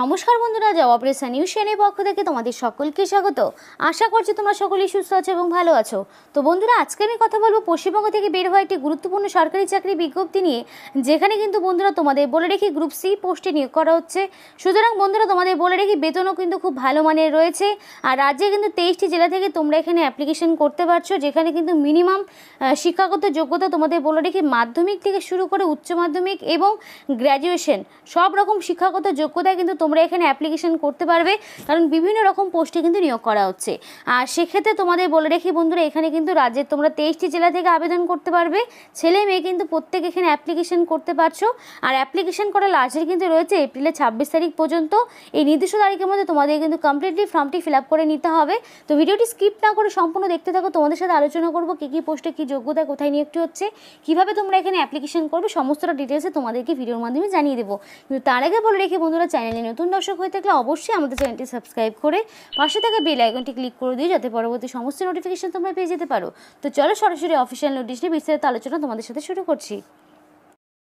নমস্কার বন্ধুরা job operation news চ্যানেলের পক্ষ থেকে তোমাদের সকলকে স্বাগত আশা করছি তোমরা সকলেই সুস্থ আছো এবং ভালো আছো তো বন্ধুরা আজকে আমি কথা বলবো পশ্চিমবঙ্গ থেকে বের হওয়া একটি গুরুত্বপূর্ণ সরকারি চাকরি বিজ্ঞপ্তি নিয়ে যেখানে কিন্তু বন্ধুরা তোমাদের বলে রেখে গ্রুপ সি পোস্টে নিয়োগ করা হচ্ছে সুতরাং বন্ধুরা তোমাদের বলে রেখে বেতনও কিন্তু খুব ভালো মানের রয়েছে আর রাজ্যে কিন্তু তেইশটি জেলা থেকে তোমরা এখানে অ্যাপ্লিকেশন করতে পারছো যেখানে কিন্তু মিনিমাম শিক্ষাগত যোগ্যতা তোমাদের বলে রেখে মাধ্যমিক থেকে শুরু করে উচ্চ মাধ্যমিক এবং গ্র্যাজুয়েশন সব রকম শিক্ষাগত যোগ্যতা কিন্তু তোমরা এখানে অ্যাপ্লিকেশন করতে পারবে কারণ বিভিন্ন রকম পোস্টে কিন্তু নিয়োগ করা হচ্ছে আর সেক্ষেত্রে তোমাদের বলে রেখি বন্ধুরা এখানে কিন্তু রাজ্যের তোমরা তেইশটি জেলা থেকে আবেদন করতে পারবে ছেলে মেয়ে কিন্তু প্রত্যেক এখানে অ্যাপ্লিকেশন করতে পারছো আর অ্যাপ্লিকেশন করা লাস্টের কিন্তু রয়েছে এপ্রিলের ছাব্বিশ তারিখ পর্যন্ত এই নির্দিষ্ট তারিখের মধ্যে তোমাদের কিন্তু কমপ্লিটলি ফর্মটি ফিল করে নিতে হবে তো ভিডিওটি স্কিপ না করে সম্পূর্ণ দেখতে থাকো তোমাদের সাথে আলোচনা করবো কী কী পোস্টে কী যোগ্যতা কোথায় নিয়োগটি হচ্ছে কীভাবে তোমরা এখানে অ্যাপ্লিকেশন করবে সমস্তটা ডিটেলসে তোমাদেরকে ভিডিওর মাধ্যমে জানিয়ে দেবো কিন্তু তার আগে বলে রেখে বন্ধুরা চ্যানেলে নতুন দর্শক হয়ে থাকলে অবশ্যই আমাদের চ্যানেলটি সাবস্ক্রাইব করে পাশে থাকা বেল আইকনটি ক্লিক করে দিই যাতে পরবর্তী সমস্ত নোটিফিকেশন তোমরা পেয়ে যেতে পারো তো চলো সরাসরি অফিসিয়াল নোটিশ নিয়ে বিস্তারিত আলোচনা তোমাদের সাথে শুরু করছি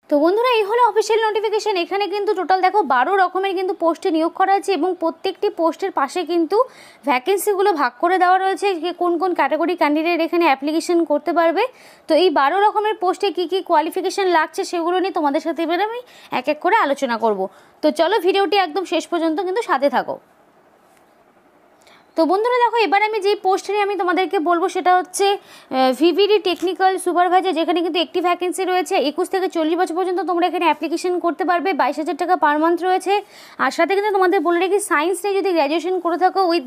তো বন্ধুরা এই হলো অফিসিয়াল নোটিফিকেশান এখানে কিন্তু টোটাল দেখো বারো রকমের কিন্তু পোস্টে নিয়োগ করা আছে এবং প্রত্যেকটি পোস্টের পাশে কিন্তু ভ্যাকেন্সিগুলো ভাগ করে দেওয়া রয়েছে যে কোন কোন ক্যাটাগরি ক্যান্ডিডেট এখানে অ্যাপ্লিকেশন করতে পারবে তো এই বারো রকমের পোস্টে কি কি কোয়ালিফিকেশান লাগছে সেগুলো নিয়ে তোমাদের সাথে এবার আমি এক এক করে আলোচনা করব তো চলো ভিডিওটি একদম শেষ পর্যন্ত কিন্তু সাথে থাকো তো বন্ধুরা দেখো এবার আমি যে পোস্ট নিয়ে আমি তোমাদেরকে বলবো সেটা হচ্ছে ভিভিডি টেকনিক্যাল সুপারভাইজার যেখানে কিন্তু একটি ভ্যাকেন্সি রয়েছে একুশ থেকে চল্লিশ বছর পর্যন্ত তোমরা এখানে অ্যাপ্লিকেশন করতে পারবে বাইশ হাজার টাকা পার মান্থ রয়েছে আর সাথে কিন্তু তোমাদের বলে রেখে সায়েন্স নিয়ে যদি গ্র্যাজুয়েশন করে থাকো উইথ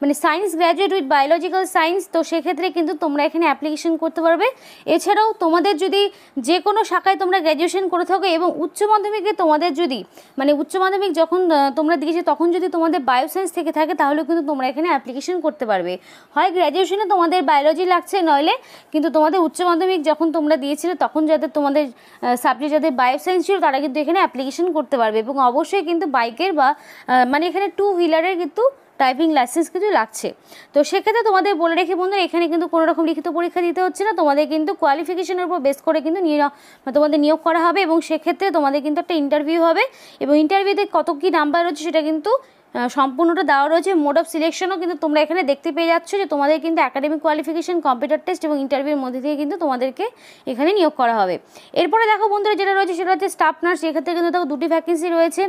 মানে science graduate with biological science তো সেক্ষেত্রে কিন্তু তোমরা এখানে অ্যাপ্লিকেশন করতে পারবে এছাড়াও তোমাদের যদি যে কোনো শাখায় তোমরা গ্র্যাজুয়েশন করে থাকো এবং উচ্চ মাধ্যমিকে তোমাদের যদি মানে উচ্চ মাধ্যমিক যখন তোমরা দিয়েছে তখন যদি তোমাদের বায়োসায়েন্স থেকে থাকে তাহলে কিন্তু তোমরা এখানে অ্যাপ্লিকেশন করতে পারবে হয় গ্র্যাজুয়েশনে তোমাদের বায়োলজি লাগছে নইলে কিন্তু তোমাদের উচ্চ মাধ্যমিক যখন তোমরা দিয়েছিলে তখন যাদের তোমাদের সাবজেক্ট যাদের বায়ো সায়েন্স ছিল তারা কিন্তু এখানে অ্যাপ্লিকেশন করতে পারবে এবং অবশ্যই কিন্তু বাইকের বা মানে এখানে টু হুইলারের কিন্তু ড্রাইভিং লাইসেন্স কিছু লাগছে তো সেক্ষেত্রে তোমাদের বলে রেখে বন্ধুরা এখানে কিন্তু কোনো রকম লিখিত পরীক্ষা দিতে হচ্ছে না তোমাদের কিন্তু কোয়ালিফিকেশনের উপর বেস করে কিন্তু তোমাদের নিয়োগ করা হবে এবং সেক্ষেত্রে তোমাদের কিন্তু একটা ইন্টারভিউ হবে এবং ইন্টারভিউতে কত কী নাম্বার রয়েছে সেটা কিন্তু সম্পূর্ণটা দেওয়া রয়েছে মোড অফ সিলেকশনও কিন্তু তোমরা এখানে দেখতে পেয়ে যাচ্ছ যে তোমাদের কিন্তু একাডেমিক কোয়ালিফিকেশন কম্পিউটার টেস্ট এবং ইন্টারভিউর মধ্যে থেকে কিন্তু তোমাদেরকে এখানে নিয়োগ করা হবে এরপরে দেখো বন্ধুরা যেটা রয়েছে সেটা হচ্ছে স্টাফ নার্স এক্ষেত্রে কিন্তু দেখো দুটি ভ্যাকেন্সি রয়েছে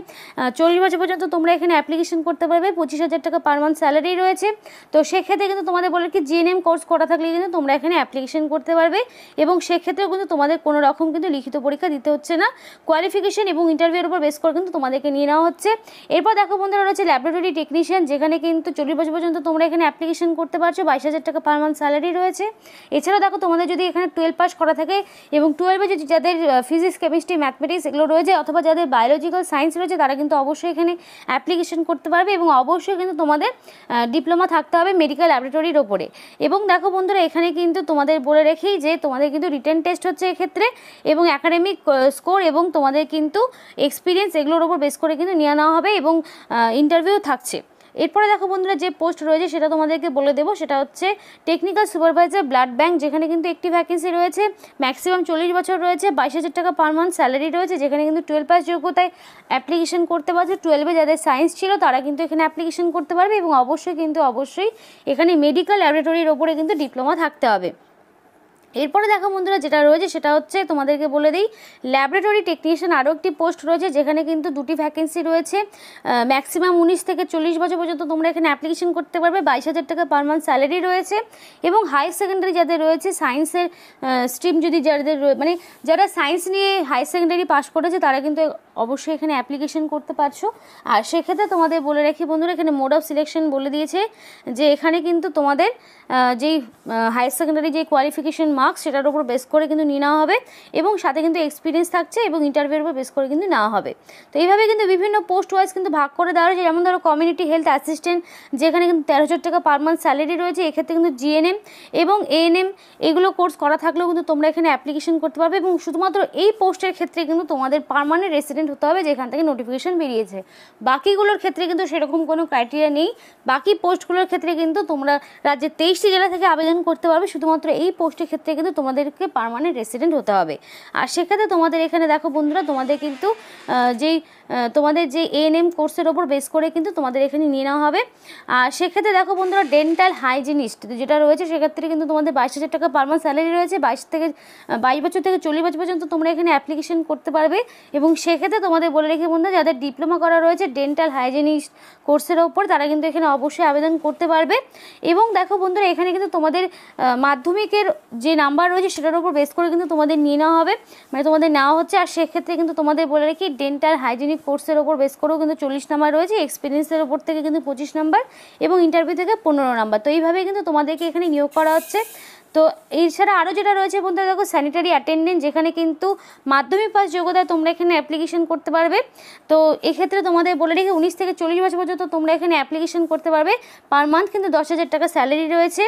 চল্লিশ বছর পর্যন্ত তোমরা এখানে অ্যাপ্লিকেশন করতে পারবে পঁচিশ হাজার টাকা পার মান্থ স্যালারি রয়েছে তো সেক্ষেত্রে কিন্তু তোমাদের বলে কি জিএনএম কোর্স করা থাকলে কিন্তু তোমরা এখানে অ্যাপ্লিকেশন করতে পারবে এবং সেক্ষেত্রেও কিন্তু তোমাদের কোনো রকম কিন্তু লিখিত পরীক্ষা দিতে হচ্ছে না কোয়ালিফিকেশন এবং ইন্টারভিউর উপর বেস করে কিন্তু তোমাদেরকে নিয়ে নেওয়া হচ্ছে এরপর দেখো বন্ধুরা রয়েছে ল্যাবরেটরি টেকনিশিয়ান যেখানে কিন্তু চল্লিশ বছর পর্যন্ত তোমরা এখানে অ্যাপ্লিকেশন করতে পারছো বাইশ হাজার টাকা পার মান্থ স্যালারি রয়েছে এছাড়াও দেখো তোমাদের যদি এখানে টুয়েলভ পাস করা থাকে এবং টুয়েলভে যদি যাদের ফিজিক্স কেমিস্ট্রি ম্যাথমেটিক্স এগুলো রয়েছে অথবা যাদের বায়োলজিক্যাল সায়েন্স রয়েছে তারা কিন্তু অবশ্যই এখানে অ্যাপ্লিকেশন করতে পারবে এবং অবশ্যই কিন্তু তোমাদের ডিপ্লোমা থাকতে হবে মেডিকেল ল্যাবরেটরির ওপরে এবং দেখো বন্ধুরা এখানে কিন্তু তোমাদের বলে রেখেই যে তোমাদের কিন্তু রিটার্ন টেস্ট হচ্ছে এক্ষেত্রে এবং অ্যাকাডেমিক স্কোর এবং তোমাদের কিন্তু এক্সপিরিয়েন্স এগুলোর ওপর বেস করে কিন্তু নিয়ে নেওয়া হবে এবং ইন্টারভিউ রিভিউ থাকছে এরপরে দেখো বন্ধুরা যে পোস্ট রয়েছে সেটা তোমাদেরকে বলে দেবো সেটা হচ্ছে টেকনিক্যাল সুপারভাইজার ব্লাড ব্যাঙ্ক যেখানে কিন্তু একটি ভ্যাকেন্সি রয়েছে ম্যাক্সিমাম চল্লিশ বছর রয়েছে বাইশ হাজার টাকা পার মান্থ স্যালারি রয়েছে যেখানে কিন্তু টুয়েলভ পাস যোগ্যতায় অ্যাপ্লিকেশন করতে পারছে টুয়েলভে যাদের সায়েন্স ছিল তারা কিন্তু এখানে অ্যাপ্লিকেশন করতে পারবে এবং অবশ্যই কিন্তু অবশ্যই এখানে মেডিকেল ল্যাবরেটরির ওপরে কিন্তু ডিপ্লোমা থাকতে হবে এরপরে দেখো বন্ধুরা যেটা রয়েছে সেটা হচ্ছে তোমাদেরকে বলে দিই ল্যাবরেটরি টেকনিশিয়ান আরও একটি পোস্ট রয়েছে যেখানে কিন্তু দুটি ভ্যাকেন্সি রয়েছে ম্যাক্সিমাম উনিশ থেকে চল্লিশ বছর পর্যন্ত তোমরা এখানে অ্যাপ্লিকেশন করতে পারবে বাইশ হাজার টাকা পার মান্থ স্যালারি রয়েছে এবং হাই সেকেন্ডারি যাদের রয়েছে সায়েন্সের স্ট্রিম যদি যাদের মানে যারা সায়েন্স নিয়ে হায়ার সেকেন্ডারি পাশ করেছে তারা কিন্তু অবশ্যই এখানে অ্যাপ্লিকেশন করতে পারছো আর সেক্ষেত্রে তোমাদের বলে রাখি বন্ধুরা এখানে মোড অফ সিলেকশন বলে দিয়েছে যে এখানে কিন্তু তোমাদের যেই হায়ার সেকেন্ডারি যে কোয়ালিফিকেশন মার্ক মার্কস সেটার উপর বেস করে কিন্তু নিয়ে নেওয়া হবে এবং সাথে কিন্তু এক্সপিরিয়েন্স থাকছে এবং ইন্টারভিউর উপর বেস করে কিন্তু নেওয়া হবে তো এইভাবে কিন্তু বিভিন্ন পোস্ট ওয়াইজ কিন্তু ভাগ করে দেওয়া হয়েছে যেমন ধরো কমিউনিটি হেলথ অ্যাসিস্ট্যান্ট যেখানে কিন্তু তেরো হাজার টাকা পার মান্থ স্যালারি রয়েছে এক্ষেত্রে কিন্তু জিএনএম এবং এএনএম এগুলো কোর্স করা থাকলেও কিন্তু তোমরা এখানে অ্যাপ্লিকেশন করতে পারবে এবং শুধুমাত্র এই পোস্টের ক্ষেত্রে কিন্তু তোমাদের পারমানেন্ট রেসিডেন্ট হতে হবে যেখান থেকে নোটিফিকেশন বেরিয়েছে বাকিগুলোর ক্ষেত্রে কিন্তু সেরকম কোনো ক্রাইটেরিয়া নেই বাকি পোস্টগুলোর ক্ষেত্রে কিন্তু তোমরা রাজ্যের তেইশটি জেলা থেকে আবেদন করতে পারবে শুধুমাত্র এই পোস্টের ক্ষেত্রে কিন্তু তোমাদেরকে পারমানেন্ট রেসিডেন্ট হতে হবে আর সেক্ষেত্রে তোমাদের এখানে দেখো বন্ধুরা তোমাদের কিন্তু যেই তোমাদের যে এএনএম কোর্সের ওপর বেস করে কিন্তু তোমাদের এখানে নিয়ে নেওয়া হবে আর সেক্ষেত্রে দেখো বন্ধুরা ডেন্টাল হাইজিনিস্ট যেটা রয়েছে সেক্ষেত্রে কিন্তু তোমাদের বাইশ হাজার টাকা পার মান্থ স্যালারি রয়েছে বাইশ থেকে বাইশ বছর থেকে চল্লিশ বছর পর্যন্ত তোমরা এখানে অ্যাপ্লিকেশন করতে পারবে এবং সেক্ষেত্রে তোমাদের বলে রেখে বন্ধুরা যাদের ডিপ্লোমা করা রয়েছে ডেন্টাল হাইজিনিস্ট কোর্সের ওপর তারা কিন্তু এখানে অবশ্যই আবেদন করতে পারবে এবং দেখো বন্ধুরা এখানে কিন্তু তোমাদের মাধ্যমিকের যে নাম্বার রয়েছে সেটার উপর বেস করে কিন্তু তোমাদের নিয়ে নেওয়া হবে মানে তোমাদের নেওয়া হচ্ছে আর সেক্ষেত্রে কিন্তু তোমাদের বলে রেখি ডেন্টাল হাইজিনিক ইউনিট কোর্সের ওপর বেস করেও কিন্তু চল্লিশ নাম্বার রয়েছে এক্সপিরিয়েন্সের ওপর থেকে কিন্তু পঁচিশ নাম্বার এবং ইন্টারভিউ থেকে পনেরো নাম্বার তো এইভাবে কিন্তু তোমাদেরকে এখানে নিয়োগ করা হচ্ছে তো এছাড়া আরও যেটা রয়েছে বন্ধুরা দেখো স্যানিটারি অ্যাটেন্ডেন্ট যেখানে কিন্তু মাধ্যমিক পাস যোগ্যতা তোমরা এখানে অ্যাপ্লিকেশন করতে পারবে তো এক্ষেত্রে তোমাদের বলে রেখে উনিশ থেকে চল্লিশ বছর পর্যন্ত তোমরা এখানে অ্যাপ্লিকেশন করতে পারবে পার মান্থ কিন্তু দশ হাজার টাকা স্যালারি রয়েছে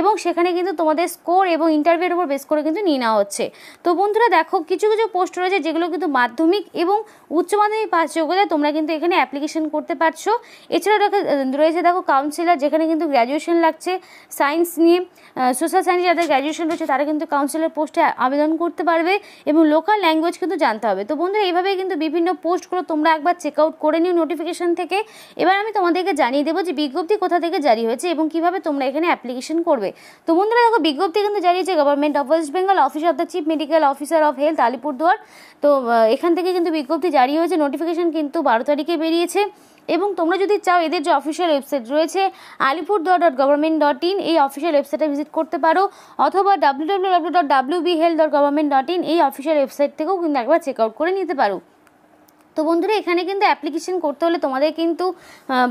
এবং সেখানে কিন্তু তোমাদের স্কোর এবং ইন্টারভিউর উপর বেস করে কিন্তু নিয়ে নেওয়া হচ্ছে তো বন্ধুরা দেখো কিছু কিছু পোস্ট রয়েছে যেগুলো কিন্তু মাধ্যমিক এবং উচ্চ মাধ্যমিক পাস যোগ্যতায় তোমরা কিন্তু এখানে অ্যাপ্লিকেশন করতে পারছো এছাড়াও রয়েছে দেখো কাউন্সিলার যেখানে কিন্তু গ্র্যাজুয়েশন লাগছে সায়েন্স নিয়ে সোশ্যাল সায়েন্স যাদের গ্র্যাজুয়েশন রয়েছে তারা কিন্তু কাউন্সিলের পোস্টে আবেদন করতে পারবে এবং লোকাল ল্যাঙ্গুয়েজ কিন্তু জানতে হবে তো বন্ধুরা এইভাবেই কিন্তু বিভিন্ন পোস্টগুলো তোমরা একবার চেক আউট করে নিও নোটিফিকেশান থেকে এবার আমি তোমাদেরকে জানিয়ে দেবো যে বিজ্ঞপ্তি কোথা থেকে জারি হয়েছে এবং কিভাবে তোমরা এখানে অ্যাপ্লিকেশন করবে তো বন্ধুরা দেখো বিজ্ঞপ্তি কিন্তু জানিয়েছে government of West Bengal office of the chief medical officer of health Alipurduar তো এখান থেকে কিন্তু বিজ্ঞপ্তি জারি হয়েছে নোটিফিকেশান কিন্তু বারো তারিখে বেরিয়েছে এবং তোমরা যদি চাও এদের যে অফিসিয়াল ওয়েবসাইট রয়েছে Alipurduar dot government dot in এই অফিসিয়াল ওয়েবসাইটে ভিজিট করতে পারো অথবা W W W dot W B health dot government dot in এই অফিসিয়াল ওয়েবসাইট থেকেও কিন্তু একবার চেক আউট করে নিতে পারো তো বন্ধুরা এখানে কিন্তু অ্যাপ্লিকেশন করতে হলে তোমাদের কিন্তু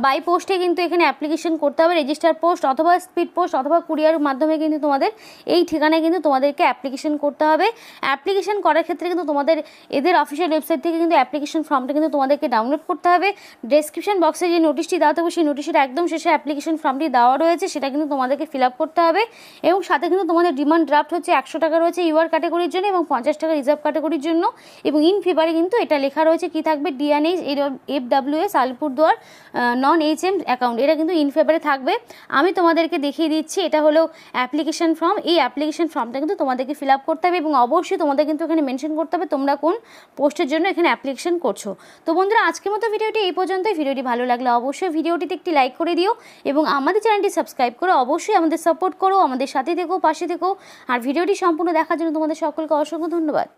বাই পোস্টে কিন্তু এখানে অ্যাপ্লিকেশন করতে হবে রেজিস্টার পোস্ট অথবা স্পিড পোস্ট অথবা কুরিয়ার মাধ্যমে কিন্তু তোমাদের এই ঠিকানায় কিন্তু তোমাদেরকে অ্যাপ্লিকেশন করতে হবে অ্যাপ্লিকেশন করার ক্ষেত্রে কিন্তু তোমাদের এদের অফিসিয়াল ওয়েবসাইট থেকে কিন্তু অ্যাপ্লিকেশন ফর্মটা কিন্তু তোমাদেরকে ডাউনলোড করতে হবে ডেসক্রিপশন বক্সে যে নোটিশটি দেওয়া থাকবে সেই নোটিশের একদম শেষে অ্যাপ্লিকেশান ফর্মটি দেওয়া রয়েছে সেটা কিন্তু তোমাদেরকে ফিল আপ করতে হবে এবং সাথে কিন্তু তোমাদের ডিমান্ড ড্রাফট হচ্ছে একশো টাকা রয়েছে ইউআর ক্যাটাগরির জন্য এবং পঞ্চাশ টাকা রিজার্ভ ক্যাটাগরির জন্য এবং ইন ফেভারে কিন্তু এটা লেখা রয়েছে কী থাকবে DNH F WS Alipurduar non H M account এটা কিন্তু ইন ফেভারে থাকবে আমি তোমাদেরকে দেখিয়ে দিচ্ছি এটা হলো অ্যাপ্লিকেশন ফর্ম এই অ্যাপ্লিকেশন ফর্মটা কিন্তু তোমাদেরকে ফিল আপ করতে হবে এবং অবশ্যই তোমাদের কিন্তু এখানে মেনশন করতে হবে তোমরা কোন পোস্টের জন্য এখানে অ্যাপ্লিকেশন করছো তো বন্ধুরা আজকের মতো ভিডিওটি এই পর্যন্তই ভিডিওটি ভালো লাগলে অবশ্যই ভিডিওটিতে একটি লাইক করে দিও এবং আমাদের চ্যানেলটি সাবস্ক্রাইব করে অবশ্যই আমাদের সাপোর্ট করো আমাদের সাথে থেকো পাশে থেকো আর ভিডিওটি সম্পূর্ণ দেখার জন্য তোমাদের সকলকে অসংখ্য ধন্যবাদ